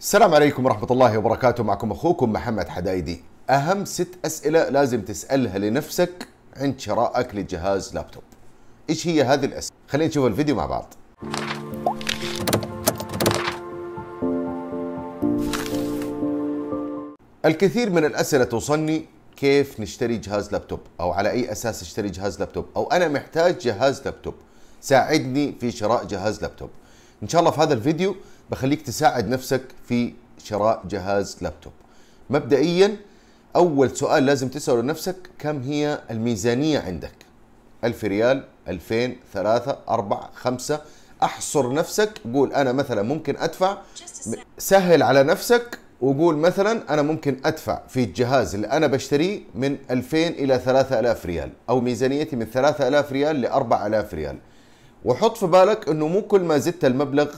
السلام عليكم ورحمة الله وبركاته معكم أخوكم محمد حدايدي أهم ست أسئلة لازم تسألها لنفسك عند شرائك لجهاز لابتوب إيش هي هذه الأسئلة؟ خلينا نشوف الفيديو مع بعض الكثير من الأسئلة توصلني كيف نشتري جهاز لابتوب أو على أي أساس اشتري جهاز لابتوب أو أنا محتاج جهاز لابتوب ساعدني في شراء جهاز لابتوب إن شاء الله في هذا الفيديو بخليك تساعد نفسك في شراء جهاز لابتوب مبدئيا اول سؤال لازم تساله نفسك كم هي الميزانيه عندك 1000 ريال 2000 3 4 5 احصر نفسك قول انا مثلا ممكن ادفع سهل على نفسك وقول مثلا انا ممكن ادفع في الجهاز اللي انا بشتريه من 2000 الى 3000 ريال او ميزانيتي من 3000 ريال ل 4000 ريال وحط في بالك انه مو كل ما زدت المبلغ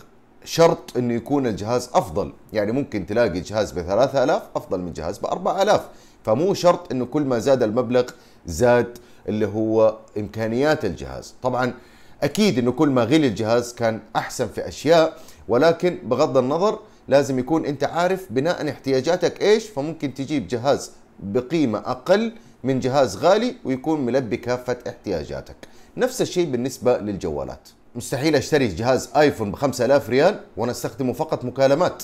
شرط انه يكون الجهاز افضل يعني ممكن تلاقي جهاز ب 3000 افضل من جهاز ب 4000 فمو شرط انه كل ما زاد المبلغ زاد اللي هو امكانيات الجهاز طبعا اكيد انه كل ما غلي الجهاز كان احسن في اشياء ولكن بغض النظر لازم يكون انت عارف بناء احتياجاتك ايش فممكن تجيب جهاز بقيمه اقل من جهاز غالي ويكون ملبي كافه احتياجاتك نفس الشيء بالنسبه للجوالات مستحيل اشتري جهاز ايفون ب 5000 ريال وانا استخدمه فقط مكالمات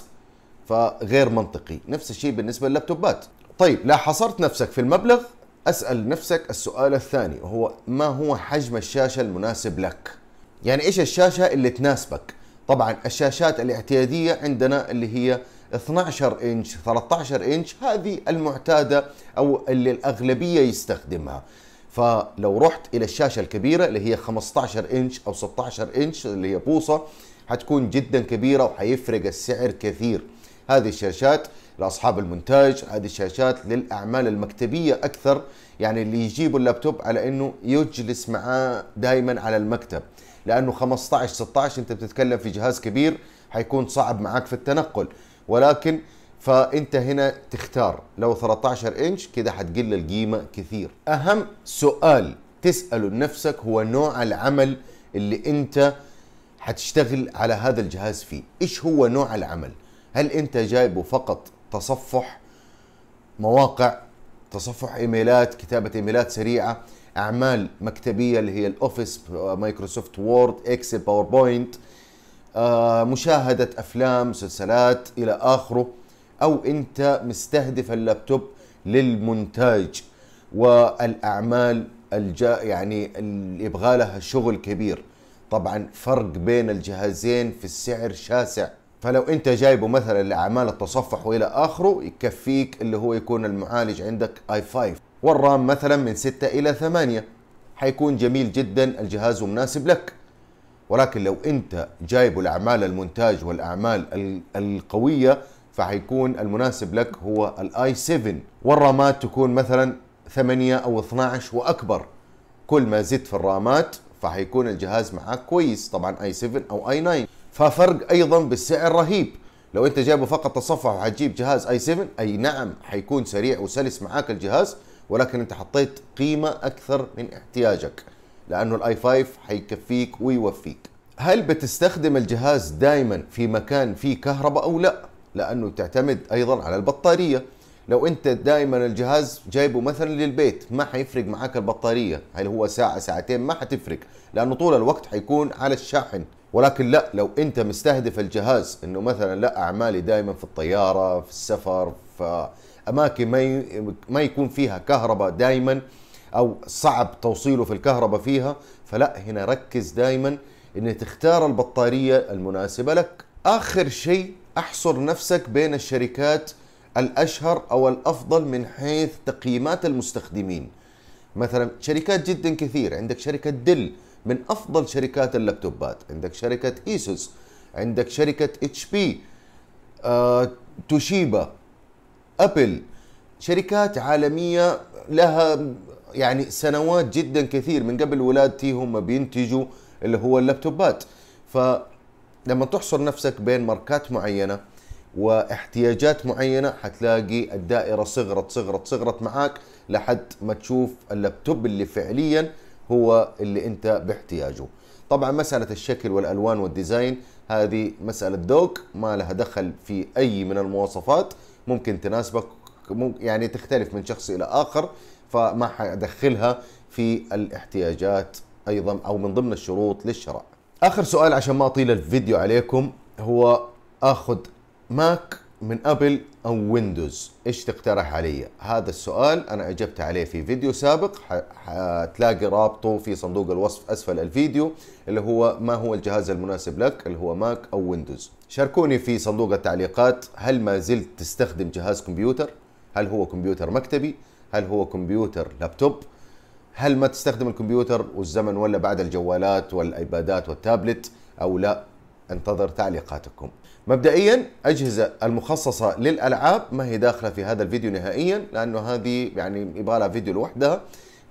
فغير منطقي نفس الشيء بالنسبه لللابتوبات طيب لا حصرت نفسك في المبلغ اسال نفسك السؤال الثاني وهو ما هو حجم الشاشه المناسب لك يعني ايش الشاشه اللي تناسبك طبعا الشاشات الاعتياديه عندنا اللي هي 12 انش 13 انش هذه المعتاده او اللي الاغلبيه يستخدمها فلو رحت الى الشاشه الكبيره اللي هي 15 انش او 16 انش اللي هي بوصه حتكون جدا كبيره وحيفرق السعر كثير هذه الشاشات لاصحاب المونتاج هذه الشاشات للاعمال المكتبيه اكثر يعني اللي يجيبوا اللابتوب على انه يجلس معاه دائما على المكتب لانه 15 16 انت بتتكلم في جهاز كبير حيكون صعب معاك في التنقل ولكن فانت هنا تختار لو 13 انش كده هتقل القيمه كثير اهم سؤال تساله لنفسك هو نوع العمل اللي انت هتشتغل على هذا الجهاز فيه ايش هو نوع العمل هل انت جايبه فقط تصفح مواقع تصفح ايميلات كتابه ايميلات سريعه اعمال مكتبيه اللي هي الاوفيس مايكروسوفت وورد اكسل باوربوينت آه، مشاهده افلام مسلسلات الى اخره او انت مستهدف اللابتوب للمونتاج والاعمال الجا يعني اللي يبغى لها شغل كبير طبعا فرق بين الجهازين في السعر شاسع فلو انت جايبه مثلا لاعمال التصفح والى اخره يكفيك اللي هو يكون المعالج عندك اي 5 والرام مثلا من 6 الى 8 حيكون جميل جدا الجهاز مناسب لك ولكن لو انت جايبه لاعمال المونتاج والاعمال القويه فحيكون المناسب لك هو الاي 7 والرامات تكون مثلا 8 او 12 واكبر كل ما زدت في الرامات فحيكون الجهاز معاك كويس طبعا اي 7 او اي 9 ففرق ايضا بالسعر رهيب لو انت جايبه فقط تصفح وحتجيب جهاز اي 7 اي نعم حيكون سريع وسلس معاك الجهاز ولكن انت حطيت قيمه اكثر من احتياجك لانه الاي 5 حيكفيك ويوفيك هل بتستخدم الجهاز دائما في مكان فيه كهرباء او لا لانه تعتمد ايضا على البطاريه لو انت دائما الجهاز جايبه مثلا للبيت ما حيفرق معاك البطاريه هل هو ساعه ساعتين ما حتفرق لانه طول الوقت حيكون على الشاحن ولكن لا لو انت مستهدف الجهاز انه مثلا لا اعمالي دائما في الطياره في السفر في اماكن ما ما يكون فيها كهرباء دائما او صعب توصيله في الكهرباء فيها فلا هنا ركز دائما ان تختار البطاريه المناسبه لك اخر شيء احصر نفسك بين الشركات الاشهر او الافضل من حيث تقييمات المستخدمين مثلا شركات جدا كثير عندك شركه دل من افضل شركات اللابتوبات عندك شركه ايسوس عندك شركه اتش بي آه، توشيبا ابل شركات عالميه لها يعني سنوات جدا كثير من قبل ولادتي هم بينتجوا اللي هو اللابتوبات ف لما تحصر نفسك بين ماركات معينه واحتياجات معينه حتلاقي الدائره صغرت صغرت صغرت معاك لحد ما تشوف اللابتوب اللي فعليا هو اللي انت باحتياجه طبعا مساله الشكل والالوان والديزاين هذه مساله ذوق ما لها دخل في اي من المواصفات ممكن تناسبك يعني تختلف من شخص الى اخر فما حدخلها في الاحتياجات ايضا او من ضمن الشروط للشراء اخر سؤال عشان ما اطيل الفيديو عليكم هو اخذ ماك من ابل او ويندوز ايش تقترح علي هذا السؤال انا اجبت عليه في فيديو سابق حتلاقي رابطه في صندوق الوصف اسفل الفيديو اللي هو ما هو الجهاز المناسب لك اللي هو ماك او ويندوز شاركوني في صندوق التعليقات هل ما زلت تستخدم جهاز كمبيوتر هل هو كمبيوتر مكتبي هل هو كمبيوتر لابتوب هل ما تستخدم الكمبيوتر والزمن ولا بعد الجوالات والايبادات والتابلت او لا انتظر تعليقاتكم مبدئيا أجهزة المخصصة للألعاب ما هي داخلة في هذا الفيديو نهائيا لأنه هذه يعني يبغى لها فيديو لوحدها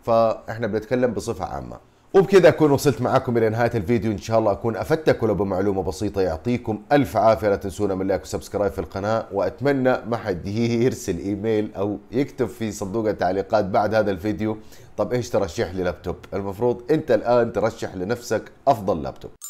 فإحنا بنتكلم بصفة عامة وبكذا أكون وصلت معكم إلى نهاية الفيديو إن شاء الله أكون أفدتك ولو بمعلومة بسيطة يعطيكم ألف عافية لا تنسونا من لايك وسبسكرايب في القناة وأتمنى ما حد يرسل إيميل أو يكتب في صندوق التعليقات بعد هذا الفيديو طب ايش ترشح لي لابتوب المفروض انت الان ترشح لنفسك افضل لابتوب